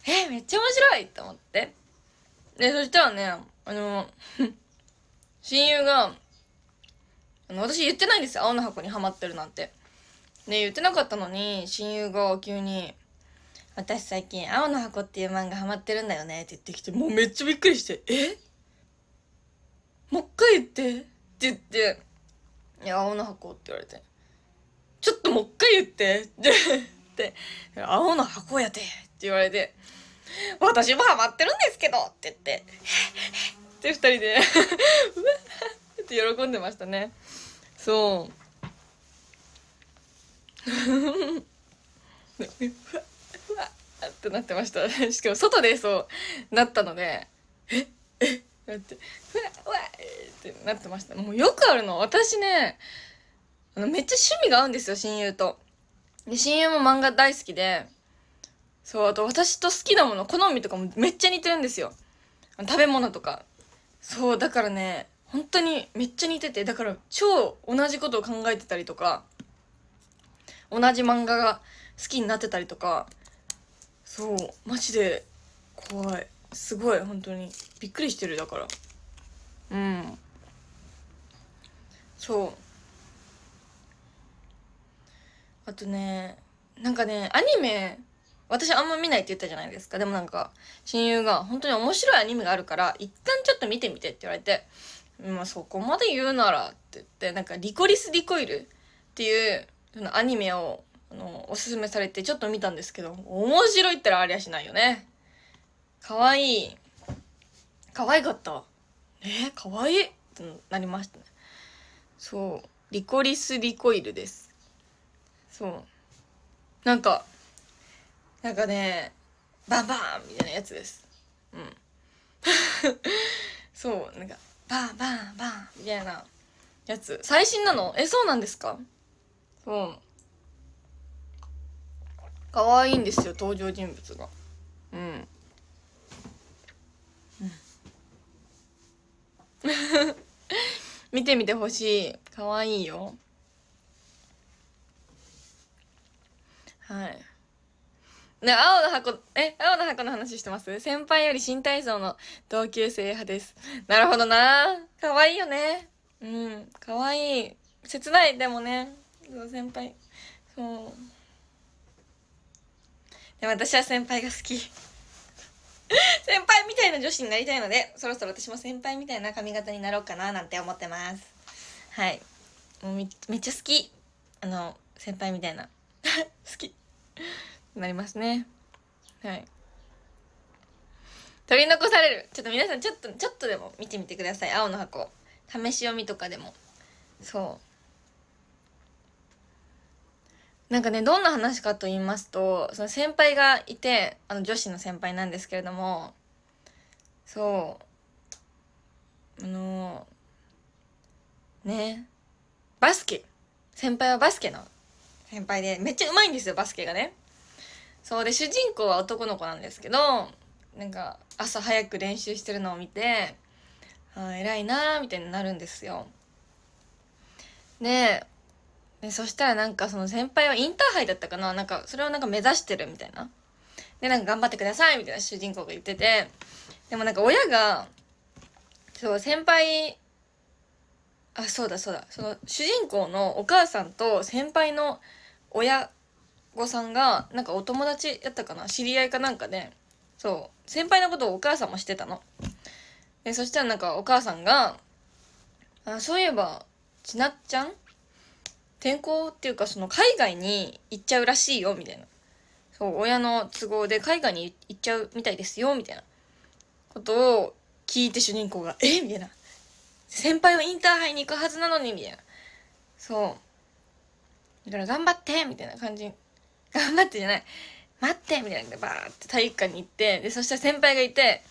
えめっちゃ面白いと思って。で、そしたらね、あの、親友が、あの、私言ってないんですよ。青の箱にはまってるなんて。で、言ってなかったのに、親友が急に、私最近、青の箱っていう漫画ハマってるんだよねって言ってきて、もうめっちゃびっくりして、えもう一回言って、って言って、いや、青の箱って言われて、ちょっともう一回言って、ってって「青の箱やて」って言われて「私もハマってるんですけど」って言って「って2人で って喜んでましたねそうふ わふわってなってましたしかも外でそうなったのでええってふわふわってなってましたもうよくあるの私ねあのめっちゃ趣味が合うんですよ親友とで親友も漫画大好きでそうあと私と好きなもの好みとかもめっちゃ似てるんですよ食べ物とかそうだからね本当にめっちゃ似ててだから超同じことを考えてたりとか同じ漫画が好きになってたりとかそうマジで怖いすごい本当にびっくりしてるだからうんそうあとねなんかねアニメ私あんま見ないって言ったじゃないですかでもなんか親友が本当に面白いアニメがあるから一旦ちょっと見てみてって言われてまあそこまで言うならって言ってなんかリコリス・リコイルっていうそのアニメをあのおすすめされてちょっと見たんですけど面白いったらありゃしないよね可愛い可愛かったえー、可愛いってなりましたねそうリコリス・リコイルですそうなんかなんかねバンバンみたいなやつですうん そうなんかバンバンバンみたいなやつ最新なのえそうなんですかそう可愛いんですよ登場人物がうん 見てみてほしい可愛いよはいね、青の箱、え、青の箱の話してます先輩より新体操の同級生派です。なるほどな可愛いよね。うん、可愛い切ない、でもね。そう、先輩。そう。でも私は先輩が好き。先輩みたいな女子になりたいので、そろそろ私も先輩みたいな髪型になろうかななんて思ってます。はい。もうめめっちゃ好き。あの、先輩みたいな。好き。なりますねはい取り残されるちょっと皆さんちょっとちょっとでも見てみてください青の箱試し読みとかでもそうなんかねどんな話かと言いますとその先輩がいてあの女子の先輩なんですけれどもそうあのねバスケ先輩はバスケの先輩で、めっちゃうまいんですよ、バスケがね。そうで、主人公は男の子なんですけど、なんか、朝早く練習してるのを見て、あ偉いなーみたいになるんですよ。で、でそしたらなんかその先輩はインターハイだったかななんか、それをなんか目指してるみたいな。で、なんか頑張ってくださいみたいな主人公が言ってて、でもなんか親が、そう、先輩、あ、そうだそうだ、その主人公のお母さんと先輩の親御さんがなんかお友達やったかな知り合いかなんかでそう先輩のことをお母さんもしてたのでそしたらなんかお母さんが「あそういえばちなっちゃん転校っていうかその海外に行っちゃうらしいよ」みたいなそう親の都合で海外に行っちゃうみたいですよみたいなことを聞いて主人公が「えみたいな「先輩はインターハイに行くはずなのに」みたいなそうだから頑張ってみたいな感じ頑張ってじゃない待ってみたいな感じでバーって体育館に行ってでそしたら先輩がいて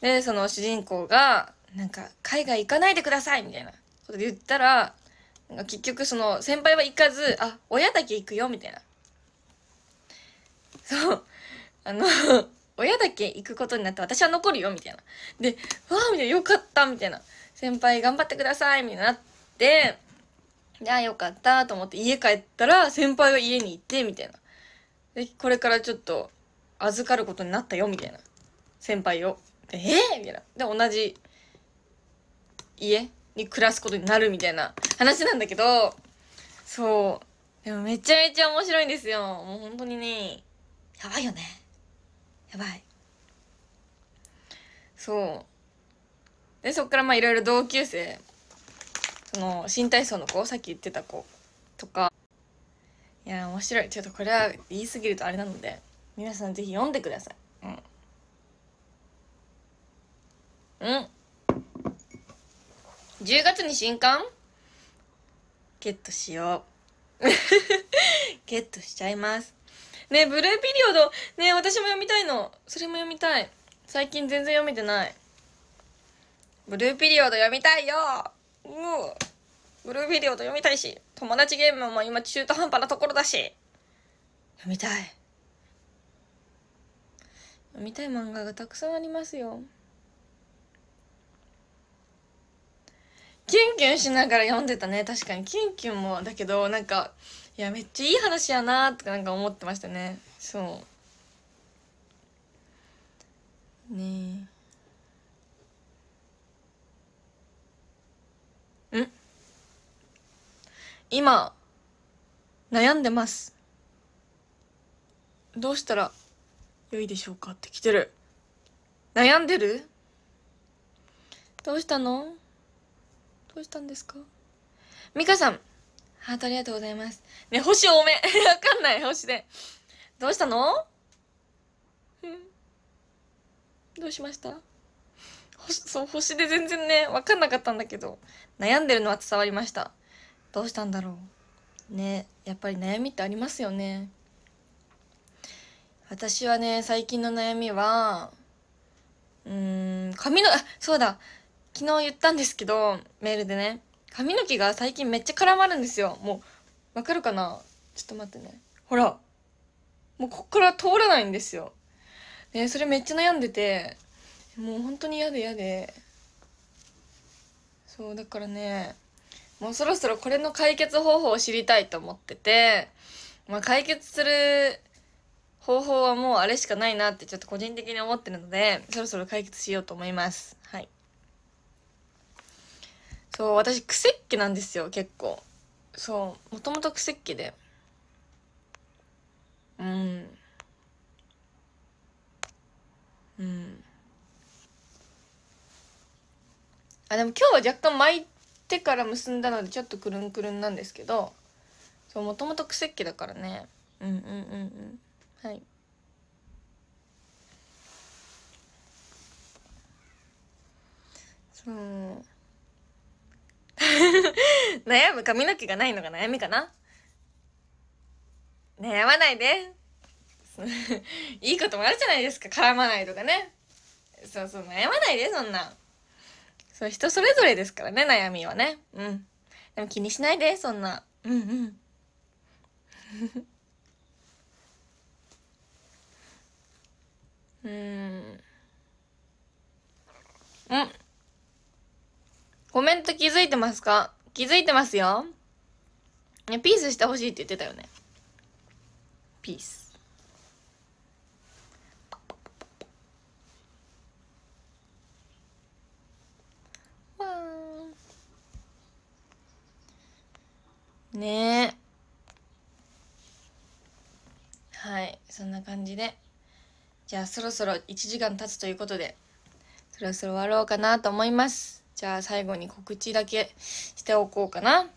でその主人公がなんか海外行かないでくださいみたいなことで言ったらなんか結局その先輩は行かずあ親だけ行くよみたいなそうあの親だけ行くことになって私は残るよみたいなでわあみたいなよかったみたいな先輩頑張ってくださいみたいになってで、あ、よかったと思って家帰ったら、先輩は家に行って、みたいな。で、これからちょっと、預かることになったよ、みたいな。先輩を。えー、みたいな。で、同じ、家に暮らすことになるみたいな話なんだけど、そう。でもめちゃめちゃ面白いんですよ。もう本当にね、やばいよね。やばい。そう。で、そっからまあいろいろ同級生、その新体操の子さっき言ってた子とかいや面白いちょっとこれは言い過ぎるとあれなので皆さんぜひ読んでくださいうん、うん、10月に新刊ゲットしよう ゲットしちゃいますねブルーピリオドね私も読みたいのそれも読みたい最近全然読めてないブルーピリオド読みたいようん。ブルービデオと読みたいし、友達ゲームも今中途半端なところだし、読みたい。読みたい漫画がたくさんありますよ。キュンキュンしながら読んでたね。確かに。キュンキュンも、だけど、なんか、いや、めっちゃいい話やなーとかなんか思ってましたね。そう。ねえ。今、悩んでます。どうしたら良いでしょうかって来てる。悩んでるどうしたのどうしたんですかミカさん、ハートありがとうございます。ね、星多め。わかんない、星で。どうしたのどうしましたそう星で全然ね分かんなかったんだけど悩んでるのは伝わりましたどうしたんだろうねやっぱり悩みってありますよね私はね最近の悩みはうーん髪のそうだ昨日言ったんですけどメールでね髪の毛が最近めっちゃ絡まるんですよもうわかるかなちょっと待ってねほらもうこっから通らないんですよねそれめっちゃ悩んでてもう本当に嫌で嫌でそうだからねもうそろそろこれの解決方法を知りたいと思ってて、まあ、解決する方法はもうあれしかないなってちょっと個人的に思ってるので、そろそろ解決しようと思います。はい。そう、私、癖っ気なんですよ、結構。そう、もともと癖っ気で。うん。うん。あ、でも今日は若干マイ手から結んだのでちょっとくるんくるんなんですけどそうもともとクセっ気だからねうんうんうんうんはいそう 悩む髪の毛がないのが悩みかな悩まないで いいこともあるじゃないですか絡まないとかねそうそう悩まないでそんなそう人それぞれですからね悩みはねうんでも気にしないでそんなうんうん うんうんコメント気づいてますか気づいてますよねピースしてほしいって言ってたよねピースねはいそんな感じでじゃあそろそろ1時間経つということでそろそろ終わろうかなと思いますじゃあ最後に告知だけしておこうかな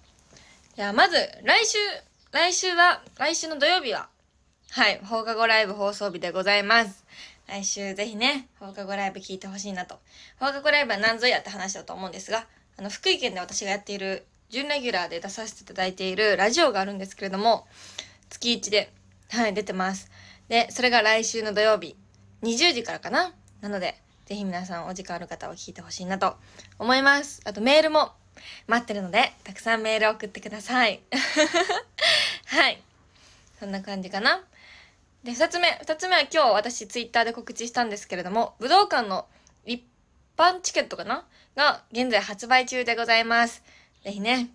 じゃあまず来週来週は来週の土曜日ははい放課後ライブ放送日でございます来週ぜひね放課後ライブ聞いてほしいなと放課後ライブは何ぞやって話だと思うんですがあの福井県で私がやっている準レギュラーで出させていただいているラジオがあるんですけれども、月1で、はい、出てます。で、それが来週の土曜日、20時からかななので、ぜひ皆さんお時間ある方は聞いてほしいなと思います。あとメールも待ってるので、たくさんメール送ってください。はい。そんな感じかな。で、二つ目。二つ目は今日私ツイッターで告知したんですけれども、武道館の一般チケットかなが現在発売中でございます。ぜひね、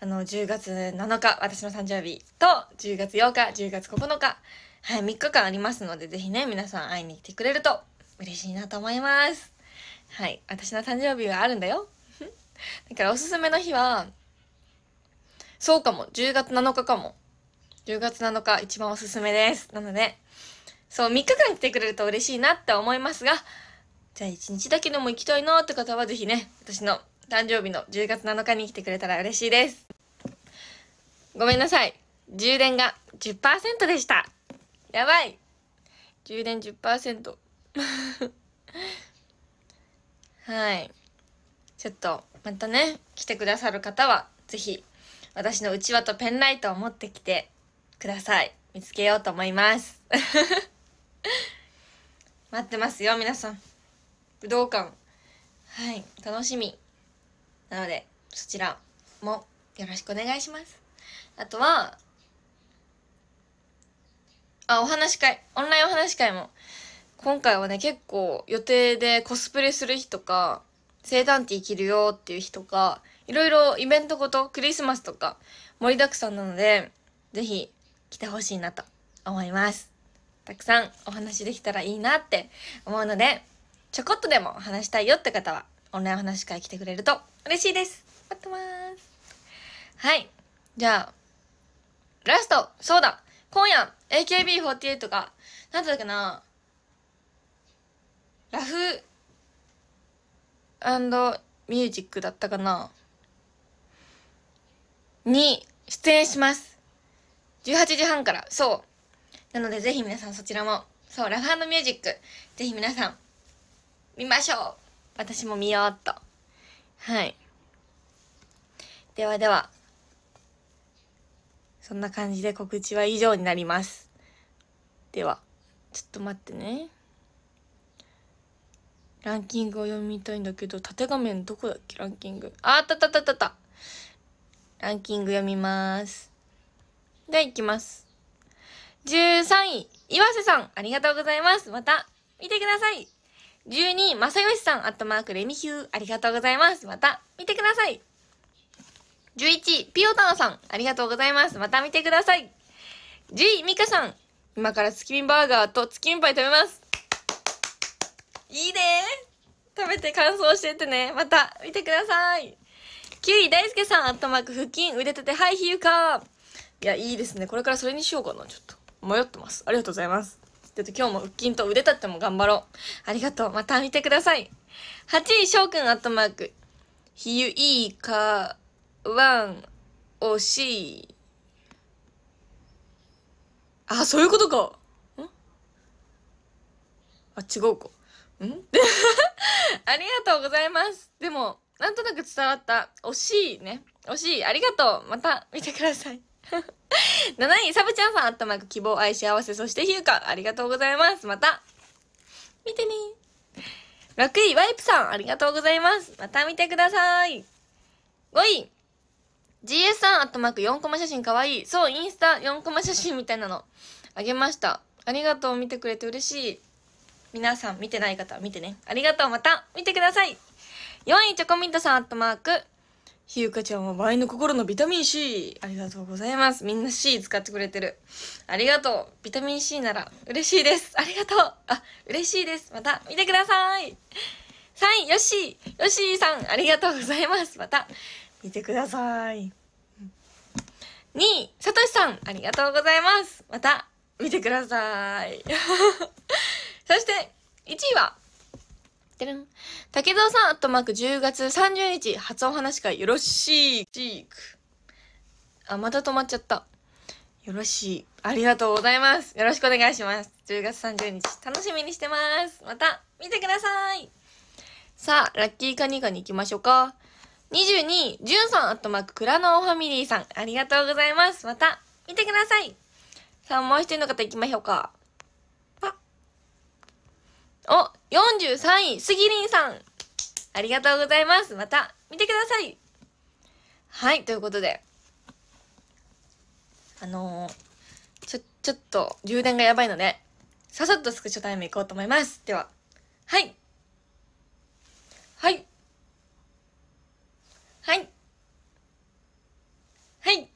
あの、10月7日、私の誕生日と、10月8日、10月9日、はい、3日間ありますので、ぜひね、皆さん会いに来てくれると嬉しいなと思います。はい、私の誕生日はあるんだよ。だからおすすめの日は、そうかも、10月7日かも。10月7日一番おすすめです。なので、そう、3日間来てくれると嬉しいなって思いますが、じゃあ1日だけでも行きたいなって方はぜひね、私の誕生日の10月7日に来てくれたら嬉しいです。ごめんなさい。充電が10%でした。やばい。充電10%。はい。ちょっと、またね、来てくださる方は、ぜひ、私のうちわとペンライトを持ってきてください。見つけようと思います。待ってますよ、皆さん。武道館。はい、楽しみ。なので、そちらもよろしくお願いします。あとは、あ、お話会、オンラインお話会も、今回はね、結構予定でコスプレする日とか、生誕ティー着るよっていう日とか、いろいろイベントごと、クリスマスとか、盛りだくさんなので、ぜひ来てほしいなと思います。たくさんお話できたらいいなって思うので、ちょこっとでも話したいよって方は、オンライン話し会来てくれると嬉しいです。待ってます。はい。じゃあ、ラストそうだ今夜、AKB48 が、何だっけな、ラフミュージックだったかなに出演します。18時半から、そう。なのでぜひ皆さんそちらも、そう、ラフミュージック、ぜひ皆さん、見ましょう私も見ようっと。はい。ではでは、そんな感じで告知は以上になります。では、ちょっと待ってね。ランキングを読みたいんだけど、縦画面どこだっけランキング。あったったったったったランキング読みます。では、いきます。13位、岩瀬さん、ありがとうございます。また、見てください。12、正義さん、アットマーク、レミヒュー。ありがとうございます。また、見てください。11、ピオタンさん、ありがとうございます。また見てください。10位、ミカさん、今から月見バーガーと月見パイ食べます。いいね食べて感想してってね。また、見てください。9位、大輔さん、アットマーク、腹筋、腕立て、ハイヒューカー。いや、いいですね。これからそれにしようかな、ちょっと。迷ってます。ありがとうございます。ちょっと今日も腹筋と腕立っても頑張ろう。ありがとう。また見てください。8位、翔くんアットマーク。ひゆいかわんおしい。あ、そういうことか。んあ、違うか。ん ありがとうございます。でも、なんとなく伝わった。惜しいね。惜しい。ありがとう。また見てください。7 位、サブちゃんさん、あったまく希望、愛し合わせ、そしてヒューカ、ありがとうございます。また、見てね。6位、ワイプさん、ありがとうございます。また見てください。5位、GS さん、あったまく4コマ写真かわいい。そう、インスタ4コマ写真みたいなの、あげました。ありがとう、見てくれて嬉しい。皆さん、見てない方、見てね。ありがとう、また、見てください。4位、チョコミントさん、アットマーク。ひゆかちゃんはワイの心のビタミン C。ありがとうございます。みんな C 使ってくれてる。ありがとう。ビタミン C なら嬉しいです。ありがとう。あ、嬉しいです。また見てください。3位、よしー。よしーさん、ありがとうございます。また見てください。2位、さとしさん、ありがとうございます。また見てください。そして、1位は、てるん。竹蔵さん、アットマーク10月30日、初お話会よろしい。あ、また止まっちゃった。よろしい。ありがとうございます。よろしくお願いします。10月30日、楽しみにしてます。また、見てください。さあ、ラッキーカニカに行きましょうか。22位、ジュンさん、アットマーク、クラノーファミリーさん、ありがとうございます。また、見てください。さあ、もう一人の方行きましょうか。お、43位、すぎりんさん。ありがとうございます。また見てください。はい、ということで。あのー、ちょ、ちょっと充電がやばいので、ささっとスクショタイムいこうと思います。では、はい。はい。はい。はい。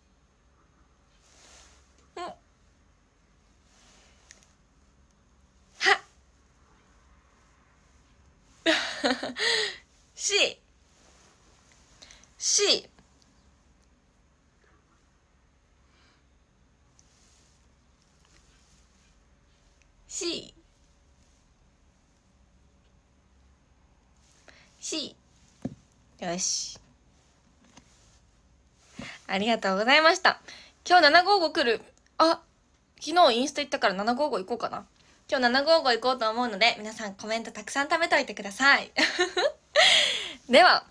C C し、し、よし。ありがとうございました。今日755来る。あ、昨日インスタ行ったから755行こうかな。今日755行こうと思うので、皆さんコメントたくさん貯めといてください。では、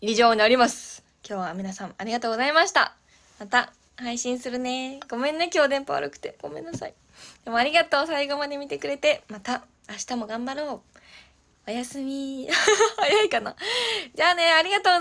以上になります。今日は皆さんありがとうございました。また配信するね。ごめんね、今日電波悪くて。ごめんなさい。でもありがとう。最後まで見てくれて。また明日も頑張ろう。おやすみ。早いかな。じゃあね、ありがとう